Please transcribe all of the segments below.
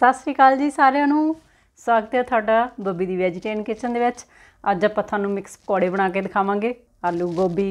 ਸਤਿ ਸ੍ਰੀ ਅਕਾਲ ਜੀ ਸਾਰਿਆਂ ਨੂੰ ਸਵਾਗਤ ਹੈ ਤੁਹਾਡਾ ਗੋਬੀ ਦੀ ਵੈਜੀਟੇਰੀਅਨ ਕਿਚਨ ਦੇ ਵਿੱਚ ਅੱਜ ਆਪਾਂ ਤੁਹਾਨੂੰ ਮਿਕਸ ਪਕੌੜੇ ਬਣਾ ਕੇ ਦਿਖਾਵਾਂਗੇ ਆਲੂ ਗੋਭੀ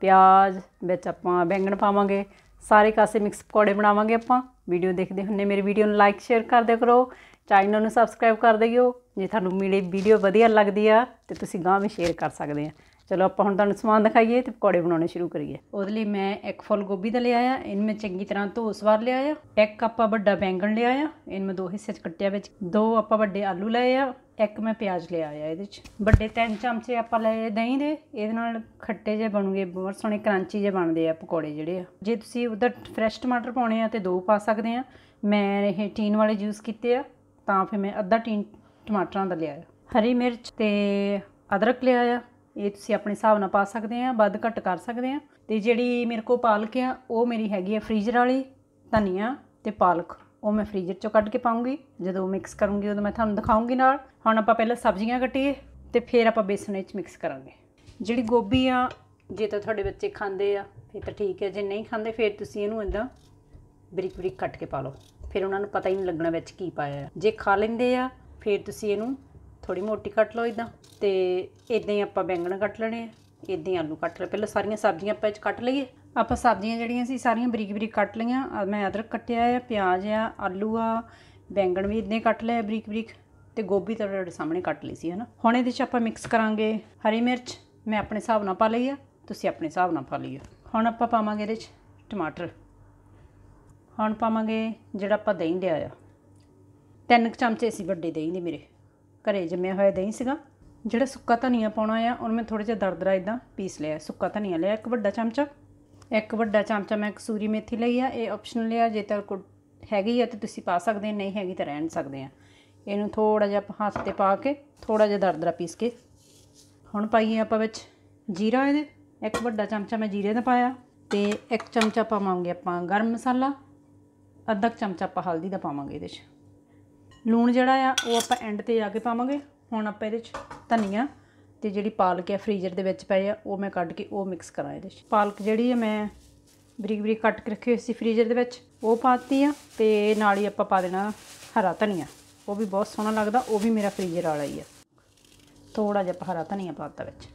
ਪਿਆਜ਼ ਵਿੱਚ ਆਪਾਂ ਬੈਂਗਣ ਪਾਵਾਂਗੇ ਸਾਰੇ ਕਾਸੇ ਮਿਕਸ ਪਕੌੜੇ ਬਣਾਵਾਂਗੇ ਆਪਾਂ ਵੀਡੀਓ ਦੇਖਦੇ ਹੁੰਨੇ ਮੇਰੀ ਵੀਡੀਓ ਨੂੰ ਲਾਈਕ ਸ਼ੇਅਰ ਕਰ ਦਿਆ ਕਰੋ ਚੈਨਲ ਨੂੰ ਸਬਸਕ੍ਰਾਈਬ ਕਰ ਦਿਓ ਜੇ ਤੁਹਾਨੂੰ ਮੇਰੀ ਵੀਡੀਓ ਵਧੀਆ ਲੱਗਦੀ ਆ ਤੇ ਤੁਸੀਂ ਗਾਂ ਵੀ ਸ਼ੇਅਰ ਕਰ ਸਕਦੇ ਆ ਚਲੋ ਆਪਾਂ ਹੁਣ ਤੁਹਾਨੂੰ ਸਮਾਨ ਦਿਖਾਈਏ ਤੇ ਪਕੌੜੇ ਬਣਾਉਣੇ ਸ਼ੁਰੂ ਕਰੀਏ ਉਹਦੇ ਲਈ ਮੈਂ ਇੱਕ ਫੁੱਲ ਗੋਭੀ ਦਾ ਲਿਆ ਆ ਇਹਨੂੰ ਮੈਂ ਚੰਗੀ ਤਰ੍ਹਾਂ ਧੋ ਸਵਾਰ ਲਿਆ ਆ ਇੱਕ ਆਪਾਂ ਵੱਡਾ ਬੈਂਗਣ ਲਿਆ ਆ ਇਹਨੂੰ ਮੈਂ ਦੋ ਹਿੱਸੇ 'ਚ ਕੱਟਿਆ ਵਿੱਚ ਦੋ ਆਪਾਂ ਵੱਡੇ ਆਲੂ ਲਏ ਆ ਇੱਕ ਮੈਂ ਪਿਆਜ਼ ਲਿਆ ਆ ਇਹਦੇ 'ਚ ਵੱਡੇ ਤਿੰਨ ਚਮਚੇ ਆਪਾਂ ਲਏ ਦਹੀਂ ਦੇ ਇਹਦੇ ਨਾਲ ਖੱਟੇ ਜੇ ਬਣੂਗੇ ਬਹੁਤ ਸੋਹਣੇ ਕ੍ਰਾਂਚੀ ਜੇ ਬਣਦੇ ਆ ਪਕੌੜੇ ਜਿਹੜੇ ਆ ਜੇ ਤੁਸੀਂ ਉਧਰ ਫਰੈਸ਼ ਟਮਾਟਰ ਪਾਉਣੇ ਆ ਤੇ ਦੋ ਪਾ ਸਕਦੇ ਆ ਮੈਂ ਇਹ ਟੀਨ ਵਾਲੇ ਯੂਜ਼ ਕੀਤੇ ਆ ਤਾਂ ਫਿਰ ਮੈਂ ਅੱਧਾ ਟੀਨ ਟਮਾਟਰਾਂ ਦਾ ਲਿਆ ਹਰੀ ਮਿਰਚ ਤੇ ਅਦਰਕ ਲਿਆ ਆ ਇਹ ਤੁਸੀਂ ਆਪਣੇ ਹਿਸਾਬ ਨਾਲ ਪਾ ਸਕਦੇ ਆ ਵੱਧ ਘੱਟ ਕਰ ਸਕਦੇ ਆ ਤੇ ਜਿਹੜੀ ਮੇਰੇ ਕੋਲ ਪਾਲਕ ਆ ਉਹ ਮੇਰੀ ਹੈਗੀ ਆ ਫ੍ਰੀਜ਼ਰ ਵਾਲੀ ਧਨੀਆ ਤੇ ਪਾਲਕ ਉਹ ਮੈਂ ਫ੍ਰੀਜ਼ਰ ਚੋਂ ਕੱਢ ਕੇ ਪਾਉਂਗੀ ਜਦੋਂ ਮਿਕਸ ਕਰੂੰਗੀ ਉਦੋਂ ਮੈਂ ਤੁਹਾਨੂੰ ਦਿਖਾਉਂਗੀ ਨਾਲ ਹੁਣ ਆਪਾਂ ਪਹਿਲਾਂ ਸਬਜ਼ੀਆਂ ਕੱਟੀਏ ਤੇ ਫਿਰ ਆਪਾਂ ਬੇਸਨ ਵਿੱਚ ਮਿਕਸ ਕਰਾਂਗੇ ਜਿਹੜੀ ਗੋਭੀ ਆ ਜੇ ਤਾਂ ਤੁਹਾਡੇ ਬੱਚੇ ਖਾਂਦੇ ਆ ਫਿਰ ਤਾਂ ਠੀਕ ਹੈ ਜੇ ਨਹੀਂ ਖਾਂਦੇ ਫਿਰ ਤੁਸੀਂ ਇਹਨੂੰ ਇਦਾਂ ਬਰੀਕ ਬਰੀਕ ਕੱਟ ਕੇ ਪਾ ਲਓ ਫਿਰ ਉਹਨਾਂ ਨੂੰ ਪਤਾ ਹੀ ਨਹੀਂ ਲੱਗਣਾ ਵਿੱਚ ਕੀ ਪਾਇਆ ਜੇ ਖਾ ਲੈਂਦੇ ਆ ਫਿਰ ਤੁਸੀਂ ਇਹਨੂੰ ਥੋੜੀ ਮੋਟੀ ਕੱਟ ਲਓ ਇਦਾਂ ਤੇ ਇਦਾਂ ਹੀ ਆਪਾਂ ਬੈਂਗਣ ਕੱਟ ਲੈਣੇ ਆ ਇਦਾਂ ਹੀ ਆਲੂ ਕੱਟ ਲਏ ਪਹਿਲਾਂ ਸਾਰੀਆਂ ਸਬਜ਼ੀਆਂ ਆਪਾਂ ਵਿੱਚ ਕੱਟ ਲਈਏ ਆਪਾਂ ਸਬਜ਼ੀਆਂ ਜਿਹੜੀਆਂ ਸੀ ਸਾਰੀਆਂ ਬਰੀਕ ਬਰੀਕ ਕੱਟ ਲਈਆਂ ਮੈਂ ਅਦਰਕ ਕੱਟਿਆ ਆ ਪਿਆਜ਼ ਆ ਆਲੂ ਆ ਬੈਂਗਣ ਵੀ ਇਦਾਂ ਕੱਟ ਲਿਆ ਬਰੀਕ ਬਰੀਕ ਤੇ ਗੋਭੀ ਤਾਂ ਤੁਹਾਡੇ ਸਾਹਮਣੇ ਕੱਟ ਲਈ ਸੀ ਹਨਾ ਹੁਣ ਇਹਦੇ ਵਿੱਚ ਆਪਾਂ ਮਿਕਸ ਕਰਾਂਗੇ ਹਰੀ ਮਿਰਚ ਮੈਂ ਆਪਣੇ ਹਿਸਾਬ ਨਾਲ ਪਾ ਲਈ ਆ ਤੁਸੀਂ ਆਪਣੇ ਹਿਸਾਬ ਨਾਲ ਪਾ ਲਈਓ ਹੁਣ ਆਪਾਂ ਪਾਵਾਂਗੇ ਇਹਦੇ ਵਿੱਚ ਟਮਾਟਰ ਹੁਣ ਪਾਵਾਂਗੇ ਜਿਹੜਾ ਆਪਾਂ ਦਹੀਂ ਲਿਆ ਆ ਤਿੰਨ ਚਮਚੇ ਸੀ ਵੱਡੇ ਦਹੀਂ ਦੇ ਮੇਰੇ ਘਰੇ ਜੰਮਿਆ ਹੋਇਆ ਦਹੀਂ ਸੀਗਾ ਜਿਹੜਾ ਸੁੱਕਾ ਧਨੀਆ ਪਾਉਣਾ ਆ ਉਹਨੂੰ ਮੈਂ ਥੋੜਾ ਜਿਹਾ ਦਰਦਰਾ ਇਦਾਂ ਪੀਸ ਲਿਆ ਸੁੱਕਾ ਧਨੀਆ ਲਿਆ ਇੱਕ ਵੱਡਾ ਚਮਚਾ ਇੱਕ ਵੱਡਾ ਚਮਚਾ ਮੈਂ ਕਸੂਰੀ ਮੇਥੀ ਲਈ ਆ ਇਹ ਆਪਸ਼ਨਲ ਆ ਜੇ ਤਰ ਕੋ ਹੈਗੀ ਆ ਤੇ ਤੁਸੀਂ ਪਾ ਸਕਦੇ ਨਹੀਂ ਹੈਗੀ ਤਾਂ ਰਹਿਣ ਸਕਦੇ ਆ ਇਹਨੂੰ ਥੋੜਾ ਜਿਹਾ ਹੱਥ ਤੇ ਪਾ ਕੇ ਥੋੜਾ ਜਿਹਾ ਦਰਦਰਾ ਪੀਸ ਕੇ ਹੁਣ ਪਾਈਏ ਆਪਾਂ ਵਿੱਚ ਜੀਰਾ ਇਹਦੇ ਇੱਕ ਵੱਡਾ ਚਮਚਾ ਮੈਂ ਜੀਰੇ ਦਾ ਪਾਇਆ ਤੇ ਇੱਕ ਚਮਚਾ ਪਾਵਾਂਗੇ ਆਪਾਂ ਗਰਮ ਮਸਾਲਾ ਅੱਧਾ ਚਮਚਾ ਆਪਾਂ ਹਲਦੀ ਦਾ ਪਾਵਾਂਗੇ ਇਹਦੇ ਵਿੱਚ ਲੂਣ ਜਿਹੜਾ ਆ ਉਹ ਆਪਾਂ ਐਂਡ ਤੇ ਜਾ ਕੇ ਪਾਵਾਂਗੇ ਹੁਣ ਆਪਾਂ ਇਹਦੇ 'ਚ ਧਨੀਆ ਤੇ ਜਿਹੜੀ ਪਾਲਕ ਹੈ ਫ੍ਰੀਜ਼ਰ ਦੇ ਵਿੱਚ ਪਈ ਆ ਉਹ ਮੈਂ ਕੱਢ ਕੇ ਉਹ ਮਿਕਸ ਕਰਾਂ ਇਹਦੇ 'ਚ ਪਾਲਕ ਜਿਹੜੀ ਹੈ ਮੈਂ ਬਰੀਕ ਬਰੀਕ ਕੱਟ ਕੇ ਰੱਖੀ ਹੋਈ ਸੀ ਫ੍ਰੀਜ਼ਰ ਦੇ ਵਿੱਚ ਉਹ ਪਾਤੀ ਆ ਤੇ ਨਾਲ ਹੀ ਆਪਾਂ ਪਾ ਦੇਣਾ ਹਰਾ ਧਨੀਆ ਉਹ ਵੀ ਬਹੁਤ ਸੋਹਣਾ ਲੱਗਦਾ ਉਹ ਵੀ ਮੇਰਾ ਫ੍ਰੀਜ਼ਰ ਵਾਲਾ ਹੀ ਆ ਥੋੜਾ ਜਿਹਾ ਹਰਾ ਧਨੀਆ ਪਾਤਾ ਵਿੱਚ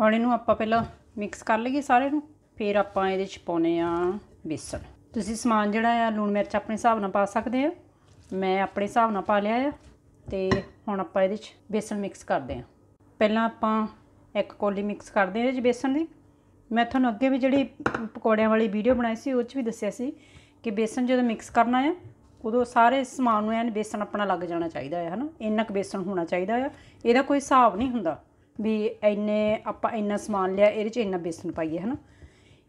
ਹੁਣ ਇਹਨੂੰ ਆਪਾਂ ਪਹਿਲਾਂ ਮਿਕਸ ਕਰ ਲਈਏ ਸਾਰੇ ਨੂੰ ਫਿਰ ਆਪਾਂ ਇਹਦੇ 'ਚ ਪਾਉਨੇ ਆ ਬੇਸਣ ਤੁਸੀਂ ਸਮਾਨ ਜਿਹੜਾ ਆ ਲੂਣ ਮਿਰਚ ਆਪਣੇ ਹਿਸਾਬ ਨਾਲ ਪਾ ਸਕਦੇ ਆ ਮੈਂ ਆਪਣੇ ਹਿਸਾਬ ਨਾਲ ਪਾ ਲਿਆ ਆ ਤੇ ਹੁਣ ਆਪਾਂ ਇਹਦੇ ਵਿੱਚ ਬੇਸਣ ਮਿਕਸ ਕਰਦੇ ਆ ਪਹਿਲਾਂ ਆਪਾਂ ਇੱਕ ਕੋਲੀ ਮਿਕਸ ਕਰਦੇ ਆ ਇਹਦੇ ਵਿੱਚ ਬੇਸਣ ਦੀ ਮੈਂ ਤੁਹਾਨੂੰ ਅੱਗੇ ਵੀ ਜਿਹੜੀ ਪਕੌੜਿਆਂ ਵਾਲੀ ਵੀਡੀਓ ਬਣਾਈ ਸੀ ਉਹ 'ਚ ਵੀ ਦੱਸਿਆ ਸੀ ਕਿ ਬੇਸਣ ਜਦੋਂ ਮਿਕਸ ਕਰਨਾ ਆ ਉਦੋਂ ਸਾਰੇ ਸਮਾਨ ਨੂੰ ਐਨ ਬੇਸਣ ਆਪਣਾ ਲੱਗ ਜਾਣਾ ਚਾਹੀਦਾ ਹੈ ਹਨਾ ਇੰਨਾ ਕੁ ਬੇਸਣ ਹੋਣਾ ਚਾਹੀਦਾ ਆ ਇਹਦਾ ਕੋਈ ਹਿਸਾਬ ਨਹੀਂ ਹੁੰਦਾ ਵੀ ਇੰਨੇ ਆਪਾਂ ਇੰਨਾ ਸਮਾਨ ਲਿਆ ਇਹਦੇ 'ਚ ਇੰਨਾ ਬੇਸਣ ਪਾਈਏ ਹਨਾ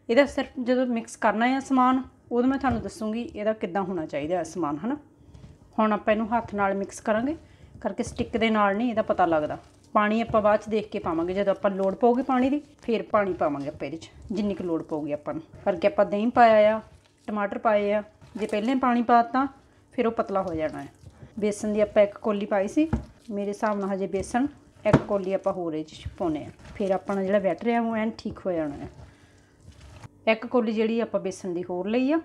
ਇਹਦਾ ਸਿਰਫ ਜਦੋਂ ਮਿਕਸ ਕਰਨਾ ਆ ਸਮਾਨ ਉਦੋਂ ਮੈਂ ਤੁਹਾਨੂੰ ਦੱਸੂਗੀ ਇਹਦਾ ਕਿੱਦਾਂ ਹੋਣਾ ਚਾਹੀਦਾ ਸਮਾਨ ਹਨਾ ਹੁਣ ਆਪਾਂ ਇਹਨੂੰ ਹੱਥ ਨਾਲ ਮਿਕਸ ਕਰਾਂਗੇ ਕਰਕੇ ਸਟਿੱਕ ਦੇ ਨਾਲ ਨਹੀਂ ਇਹਦਾ ਪਤਾ ਲੱਗਦਾ ਪਾਣੀ ਆਪਾਂ ਬਾਅਦ ਚ ਦੇਖ ਕੇ ਪਾਵਾਂਗੇ ਜਦੋਂ ਆਪਾਂ ਲੋੜ ਪਊਗੀ ਪਾਣੀ ਦੀ ਫਿਰ ਪਾਣੀ ਪਾਵਾਂਗੇ ਆਪਾਂ ਇਹਦੇ ਚ ਜਿੰਨੀ ਕੁ ਲੋੜ ਪਊਗੀ ਆਪਾਂ ਨੂੰ ਕਰਕੇ ਆਪਾਂ ਦਹੀਂ ਪਾਇਆ ਆ ਟਮਾਟਰ ਪਾਏ ਆ ਜੇ ਪਹਿਲੇ ਪਾਣੀ ਪਾਤਾ ਫਿਰ ਉਹ ਪਤਲਾ ਹੋ ਜਾਣਾ ਹੈ ਬੇਸਨ ਦੀ ਆਪਾਂ ਇੱਕ ਕੋਲੀ ਪਾਈ ਸੀ ਮੇਰੇ ਹਿਸਾਬ ਨਾਲ ਹਜੇ ਬੇਸਨ ਇੱਕ ਕੋਲੀ ਆਪਾਂ ਹੋਰ ਇਹ ਚ ਪਾਉਨੇ ਆ ਫਿਰ ਆਪਣਾ ਜਿਹੜਾ ਬੈਟਰ ਆ ਉਹ ਐਨ ਠੀਕ ਹੋ ਜਾਣਾ ਹੈ ਇੱਕ ਕੋਲੀ ਜਿਹੜੀ ਆਪਾਂ ਬੇਸਨ ਦੀ ਹੋਰ ਲਈ ਆ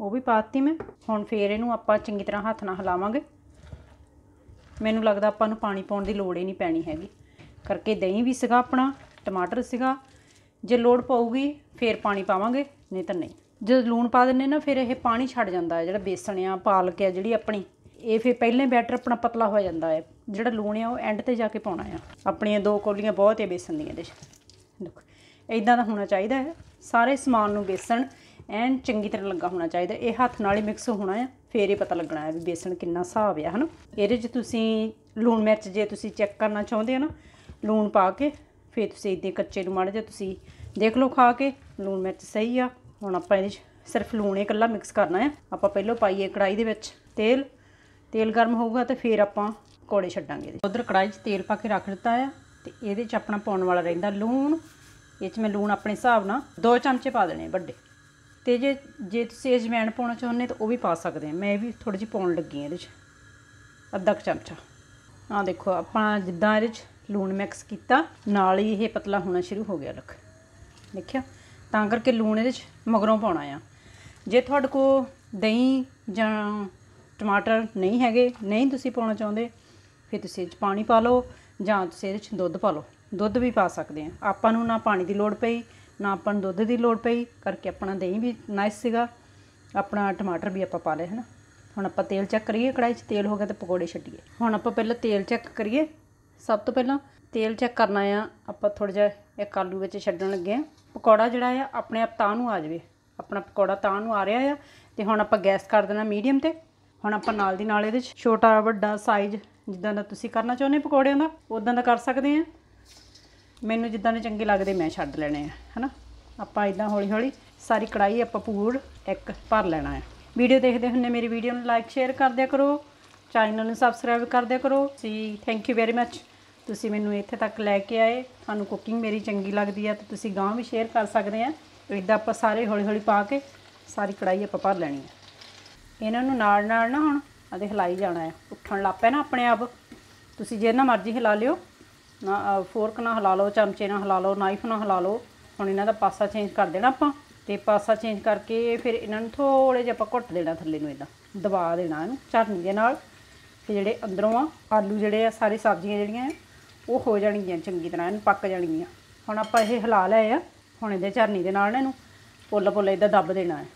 ਉਹ ਵੀ ਪਾਤੀ ਮੈਂ ਹੁਣ ਫੇਰ ਇਹਨੂੰ ਆਪਾਂ ਚੰਗੀ ਤਰ੍ਹਾਂ ਹੱਥ ਨਾਲ ਹਲਾਵਾਂਗੇ ਮੈਨੂੰ ਲੱਗਦਾ ਆਪਾਂ ਨੂੰ ਪਾਣੀ ਪਾਉਣ ਦੀ ਲੋੜ ਹੀ ਨਹੀਂ ਪੈਣੀ ਹੈਗੀ ਕਰਕੇ ਦਹੀਂ ਵੀ ਸੀਗਾ ਆਪਣਾ ਟਮਾਟਰ ਸੀਗਾ ਜੇ ਲੋੜ ਪਊਗੀ ਫੇਰ ਪਾਣੀ ਪਾਵਾਂਗੇ ਨਹੀਂ ਤਾਂ ਨਹੀਂ ਜਦ ਲੂਣ ਪਾ ਦਿੰਨੇ ਨਾ ਫਿਰ ਇਹ ਪਾਣੀ ਛੱਡ ਜਾਂਦਾ ਹੈ ਜਿਹੜਾ ਬੇਸਣ ਆ ਪਾਲਕ ਆ ਜਿਹੜੀ ਆਪਣੀ ਇਹ ਫਿਰ ਪਹਿਲੇ ਬੈਟਰ ਆਪਣਾ ਪਤਲਾ ਹੋ ਜਾਂਦਾ ਹੈ ਜਿਹੜਾ ਲੂਣ ਆ ਉਹ ਐਂਡ ਤੇ ਜਾ ਕੇ ਪਾਉਣਾ ਆ ਆਪਣੀਆਂ ਦੋ ਕੋਲੀਆਂ ਬਹੁਤ ਹੀ ਬੇਸਣ ਦੀਆਂ ਇਹਦੇ ਵਿੱਚ ਇਦਾਂ ਦਾ ਹੋਣਾ ਚਾਹੀਦਾ ਹੈ ਸਾਰੇ ਸਮਾਨ ਨੂੰ ਬੇਸਣ ਐਨ ਚੰਗੀ ਤਰ੍ਹਾਂ ਲੱਗਾ ਹੋਣਾ ਚਾਹੀਦਾ ਇਹ ਹੱਥ ਨਾਲ ਹੀ ਮਿਕਸ ਹੋਣਾ ਹੈ ਫੇਰ ਹੀ ਪਤਾ ਲੱਗਣਾ ਹੈ ਵੀ ਬੇਸਣ ਕਿੰਨਾ ਹਿਸਾਬ ਆ ਹਨ ਇਹਦੇ 'ਚ ਤੁਸੀਂ ਲੂਣ ਮਿਰਚ ਜੇ ਤੁਸੀਂ ਚੈੱਕ ਕਰਨਾ ਚਾਹੁੰਦੇ ਹੋ ਨਾ ਲੂਣ ਪਾ ਕੇ ਫੇਰ ਤੁਸੀਂ ਇਦਾਂ ਕੱਚੇ ਨੂੰ ਮੜ ਜਾ ਤੁਸੀਂ ਦੇਖ ਲਓ ਖਾ ਕੇ ਲੂਣ ਮਿਰਚ ਸਹੀ ਆ ਹੁਣ ਆਪਾਂ ਇਹਦੇ 'ਚ ਸਿਰਫ ਲੂਣ ਹੀ ਇਕੱਲਾ ਮਿਕਸ ਕਰਨਾ ਹੈ ਆਪਾਂ ਪਹਿਲਾਂ ਪਾਈਏ ਕੜਾਈ ਦੇ ਵਿੱਚ ਤੇਲ ਤੇਲ ਗਰਮ ਹੋਊਗਾ ਤੇ ਫੇਰ ਆਪਾਂ ਕੋੜੇ ਛੱਡਾਂਗੇ ਉਧਰ ਕੜਾਈ 'ਚ ਤੇਲ ਪਾ ਕੇ ਰੱਖ ਦਿੱਤਾ ਆ ਤੇ ਇਹਦੇ 'ਚ ਆਪਣਾ ਪਾਉਣ ਵਾਲਾ ਰਹਿੰਦਾ ਲੂਣ ਇਹ 'ਚ ਮੈਂ ਲੂਣ ਆਪਣੇ ਹਿਸਾਬ ਨਾਲ 2 ਚਮਚੇ ਪਾ ਦੇਣੇ ਵੱਡੇ ਤੇ ਜੇ ਜੇ ਤੁਸੀਂ ਅਜਵਾਇਣ ਪਾਉਣਾ ਚਾਹੁੰਦੇ ਤਾਂ ਉਹ ਵੀ ਪਾ ਸਕਦੇ ਆ ਮੈਂ ਇਹ ਵੀ ਥੋੜੀ ਜਿਹੀ ਪਾਉਣ ਲੱਗੀ ਆ ਇਹਦੇ 'ਚ ਅੱਧਾ ਕੁ ਚਮਚਾ ਆ ਦੇਖੋ ਆਪਾਂ ਜਿੱਦਾਂ ਇਹਦੇ 'ਚ ਲੂਣ ਮਿਕਸ ਕੀਤਾ ਨਾਲ ਹੀ ਇਹ ਪਤਲਾ ਹੋਣਾ ਸ਼ੁਰੂ ਹੋ ਗਿਆ ਲੱਖ ਦੇਖਿਆ ਤਾਂ ਕਰਕੇ ਲੂਣ ਇਹਦੇ 'ਚ ਮਗਰੋਂ ਪਾਉਣਾ ਆ ਜੇ ਤੁਹਾਡੇ ਕੋ ਦਹੀਂ ਜਾਂ ਟਮਾਟਰ ਨਹੀਂ ਹੈਗੇ ਨਹੀਂ ਤੁਸੀਂ ਪਾਉਣਾ ਚਾਹੁੰਦੇ ਫਿਰ ਤੁਸੀਂ ਇਹਦੇ 'ਚ ਪਾਣੀ ਪਾ ਲਓ ਜਾਂ ਤੁਸੀਂ ਇਹਦੇ 'ਚ ਦੁੱਧ ਪਾ ਲਓ ਦੁੱਧ ਵੀ ਪਾ ਸਕਦੇ ਆ ਆਪਾਂ ਨੂੰ ਨਾ ਪਾਣੀ ਦੀ ਲੋੜ ਪਈ ਨਾ ਆਪਾਂ ਨੂੰ ਦੁੱਧ ਦੀ ਲੋੜ ਪਈ ਕਰਕੇ ਆਪਣਾ ਦਹੀਂ ਵੀ ਨਾਈਸ ਸੀਗਾ ਆਪਣਾ ਟਮਾਟਰ ਵੀ ਆਪਾਂ ਪਾ ਲਿਆ ਹਨਾ ਹੁਣ ਆਪਾਂ ਤੇਲ ਚੈੱਕ ਕਰੀਏ ਕੜਾਈ 'ਚ ਤੇਲ ਹੋ ਗਿਆ ਤਾਂ ਪਕੌੜੇ ਛੱਡੀਏ ਹੁਣ ਆਪਾਂ ਪਹਿਲਾਂ ਤੇਲ ਚੈੱਕ ਕਰੀਏ ਸਭ ਤੋਂ ਪਹਿਲਾਂ ਤੇਲ ਚੈੱਕ ਕਰਨਾ ਆ ਆਪਾਂ ਥੋੜਾ ਜਿਹਾ ਇੱਕ ਆਲੂ ਵਿੱਚ ਛੱਡਣ ਲੱਗੇ ਆ ਪਕੌੜਾ ਜਿਹੜਾ ਆ ਆਪਣੇ ਆਪ ਤਾਂ ਨੂੰ ਆ ਜਾਵੇ ਆਪਣਾ ਪਕੌੜਾ ਤਾਂ ਨੂੰ ਆ ਰਿਹਾ ਆ ਤੇ ਹੁਣ ਆਪਾਂ ਗੈਸ ਕਰ ਦੇਣਾ ਮੀਡੀਅਮ ਤੇ ਹੁਣ ਆਪਾਂ ਨਾਲ ਦੀ ਨਾਲ ਇਹਦੇ 'ਚ ਛੋਟਾ ਵੱਡਾ ਸਾਈਜ਼ ਜਿੱਦਾਂ ਦਾ ਤੁਸੀਂ ਕਰਨਾ ਚਾਹੁੰਦੇ ਪਕੌੜਿਆਂ ਦਾ ਉਦਾਂ ਦਾ ਕਰ ਸਕਦੇ ਆ ਮੈਨੂੰ ਜਿੱਦਾਂ ਦੇ ਚੰਗੇ ਲੱਗਦੇ ਮੈਂ ਛੱਡ ਲੈਣੇ ਆ ਹਨਾ ਆਪਾਂ ਇਦਾਂ ਹੌਲੀ ਹੌਲੀ ਸਾਰੀ ਕੜਾਈ ਆਪਾਂ ਪੂਰ ਇੱਕ ਭਰ ਲੈਣਾ ਆ ਵੀਡੀਓ ਦੇਖਦੇ ਹੁੰਨੇ ਮੇਰੀ ਵੀਡੀਓ ਨੂੰ ਲਾਈਕ ਸ਼ੇਅਰ ਕਰ ਦਿਆ ਕਰੋ ਚੈਨਲ ਨੂੰ ਸਬਸਕ੍ਰਾਈਬ ਕਰ ਦਿਆ ਕਰੋ ਸੀ ਥੈਂਕ ਯੂ ਵੈਰੀ ਮੱਚ ਤੁਸੀਂ ਮੈਨੂੰ ਇੱਥੇ ਤੱਕ ਲੈ ਕੇ ਆਏ ਤੁਹਾਨੂੰ ਕੁਕਿੰਗ ਮੇਰੀ ਚੰਗੀ ਲੱਗਦੀ ਆ ਤਾਂ ਤੁਸੀਂ ਗਾਂ ਵੀ ਸ਼ੇਅਰ ਕਰ ਸਕਦੇ ਆ ਇਦਾਂ ਆਪਾਂ ਸਾਰੇ ਹੌਲੀ ਹੌਲੀ ਪਾ ਕੇ ਸਾਰੀ ਕੜਾਈ ਆਪਾਂ ਭਰ ਲੈਣੀ ਆ ਇਹਨਾਂ ਨੂੰ ਨਾਲ ਨਾਲ ਨਾ ਹੁਣ ਅਦੇ ਹਿਲਾਈ ਜਾਣਾ ਆ ਉੱਠਣ ਲੱਪੇ ਨਾ ਆਪਣੇ ਆਪ ਤੁਸੀਂ ਜੇ ਨਾ ਮਰਜ਼ੀ ਹਿਲਾ ਲਿਓ ਨਾ ਫੋਰਕ ਨਾਲ ਹਿਲਾ ਲਓ ਚਮਚੇ ਨਾਲ ਹਿਲਾ ਲਓ ਨਾਈਫ ਨਾਲ ਹਿਲਾ ਲਓ ਹੁਣ ਇਹਨਾਂ ਦਾ ਪਾਸਾ ਚੇਂਜ ਕਰ ਦੇਣਾ ਆਪਾਂ ਤੇ ਪਾਸਾ ਚੇਂਜ ਕਰਕੇ ਫਿਰ ਇਹਨਾਂ ਨੂੰ ਥੋੜੇ ਜਿਹਾ ਆਪਾਂ ਘੁੱਟ ਦੇਣਾ ਥੱਲੇ ਨੂੰ ਇਦਾਂ ਦਬਾ ਦੇਣਾ ਇਹਨੂੰ ਚਟਨੀ ਦੇ ਨਾਲ ਤੇ ਜਿਹੜੇ ਅੰਦਰੋਂ ਆ ਆਲੂ ਜਿਹੜੇ ਆ ਸਾਰੀ ਸਬਜ਼ੀਆਂ ਜਿਹੜੀਆਂ ਆ ਉਹ ਹੋ ਜਾਣਗੀਆਂ ਚੰਗੀ ਤਰ੍ਹਾਂ ਇਹਨੂੰ ਪੱਕ ਜਾਣਗੀਆਂ ਹੁਣ ਆਪਾਂ ਇਹ ਹਿਲਾ ਲਏ ਆ ਹੁਣ ਇਹਦੇ ਚਰਨੀ ਦੇ ਨਾਲ ਇਹਨੂੰ ਪੁੱਲ ਪੁੱਲ ਇਦਾਂ ਦੱਬ ਦੇਣਾ ਹੈ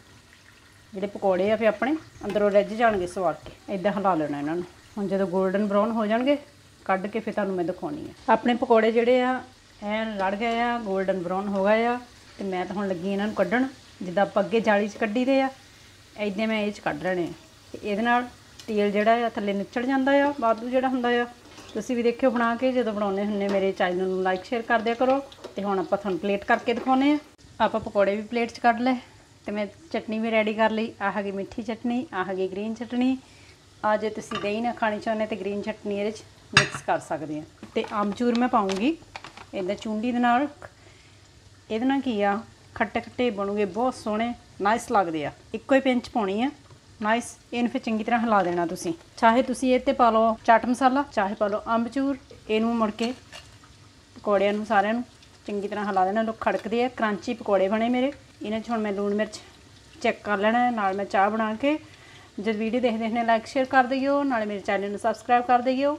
ਜਿਹੜੇ ਪਕੌੜੇ ਆ ਫਿਰ ਆਪਣੇ ਅੰਦਰੋਂ ਰੈੱਜ ਜਾਣਗੇ ਸਵਾਰ ਕੇ ਇਦਾਂ ਹਿਲਾ ਲੈਣਾ ਇਹਨਾਂ ਨੂੰ ਹੁਣ ਜਦੋਂ 골ਡਨ ਬ੍ਰਾਊਨ ਹੋ ਜਾਣਗੇ ਕੱਢ ਕੇ ਫਿਰ ਤੁਹਾਨੂੰ ਮੈਂ ਦਿਖਾਉਣੀ ਆ ਆਪਣੇ ਪਕੌੜੇ ਜਿਹੜੇ ਆ ਐਨ ਰੜ ਗਏ ਆ 골ਡਨ ਬ੍ਰਾਊਨ ਹੋ ਗਏ ਆ ਤੇ ਮੈਂ ਤਾਂ ਹੁਣ ਲੱਗੀ ਇਹਨਾਂ ਨੂੰ ਕੱਢਣ ਜਿੱਦਾਂ ਆਪਾਂ ਅੱਗੇ ਜਾਲੀ 'ਚ ਕੱਢੀ ਦੇ ਆ ਐਦਾਂ ਮੈਂ ਇਹ 'ਚ ਕੱਢ ਰਹੇ ਤੇ ਇਹਦੇ ਨਾਲ ਤੇਲ ਜਿਹੜਾ ਆ ਥੱਲੇ ਨਿਚੜ ਜਾਂਦਾ ਆ ਬਾਦੂ ਜਿਹੜਾ ਹੁੰਦਾ ਆ ਤੁਸੀਂ ਵੀ ਦੇਖਿਓ ਬਣਾ ਕੇ ਜਦੋਂ ਬਣਾਉਨੇ ਹੁੰਨੇ ਮੇਰੇ ਚੈਨਲ ਨੂੰ ਲਾਈਕ ਸ਼ੇਅਰ ਕਰ ਦਿਆ ਕਰੋ ਤੇ ਹੁਣ ਆਪਾਂ ਤੁਹਾਨੂੰ ਪਲੇਟ ਕਰਕੇ ਦਿਖਾਉਨੇ ਆ ਆਪਾਂ ਪਕੌੜੇ ਵੀ ਪਲੇਟ 'ਚ ਕੱਢ ਲਏ ਤੇ ਮੈਂ ਚਟਨੀ ਵੀ ਰੈਡੀ ਕਰ ਲਈ ਆਹ ਹੈਗੀ ਮਿੱਠੀ ਚਟਨੀ ਆਹ ਹੈਗੀ ਗ੍ਰੀਨ ਚਟਨੀ ਆ ਜੇ ਤੁਸੀਂ ਦਹੀਂ ਨਾਲ ਖਾਣੀ ਚਾਹੁੰਦੇ ਤੇ ਗ੍ਰੀਨ ਚਟਨੀ ਇਹਦੇ 'ਚ ਮਿਕਸ ਕਰ ਸਕਦੇ ਆ ਤੇ ਆਮਚੂਰ ਮੈਂ ਪਾਉਂਗੀ ਇਹਦਾ ਚੁੰਡੀ ਦੇ ਨਾਲ ਇਹਦੇ ਨਾਲ ਕੀ ਆ ਖੱਟੇ ਖੱਟੇ ਬਣੂਗੇ ਬਹੁਤ ਸੋਹਣੇ ਨਾਈਸ ਲੱਗਦੇ ਆ ਇੱਕੋ ਹੀ ਪਿੰਚ ਪਾਉਣੀ ਆ ਨਾਈਸ ਇਹਨੂੰ ਫਿਰ ਚੰਗੀ ਤਰ੍ਹਾਂ ਹਿਲਾ ਦੇਣਾ ਤੁਸੀਂ ਚਾਹੇ ਤੁਸੀਂ ਇਹ ਤੇ ਪਾ ਲਓ ਚਾਟ ਮਸਾਲਾ ਚਾਹੇ ਪਾ ਲਓ ਆਮਚੂਰ ਇਹਨੂੰ ਮੜ ਕੇ ਪਕੌੜਿਆਂ ਨੂੰ ਸਾਰਿਆਂ ਨੂੰ ਚੰਗੀ ਤਰ੍ਹਾਂ ਹਿਲਾ ਦੇਣਾ ਲੋ ਖੜਕਦੇ ਆ ਕ੍ਰਾਂਚੀ ਪਕੌੜੇ ਬਣੇ ਮੇਰੇ ਇਹਨਾਂ 'ਚ ਹੁਣ ਮੈਂ ਲੂਣ ਮਿਰਚ ਚੈੱਕ ਕਰ ਲੈਣਾ ਨਾਲ ਮੈਂ ਚਾਹ ਬਣਾ ਕੇ ਜਦ ਵੀਡੀਓ ਦੇਖਦੇ ਨੇ ਲਾਈਕ ਸ਼ੇਅਰ ਕਰ ਦਿਓ ਨਾਲੇ ਮੇਰੇ ਚੈਨਲ ਨੂੰ ਸਬਸਕ੍ਰਾਈਬ ਕਰ ਦਿਓ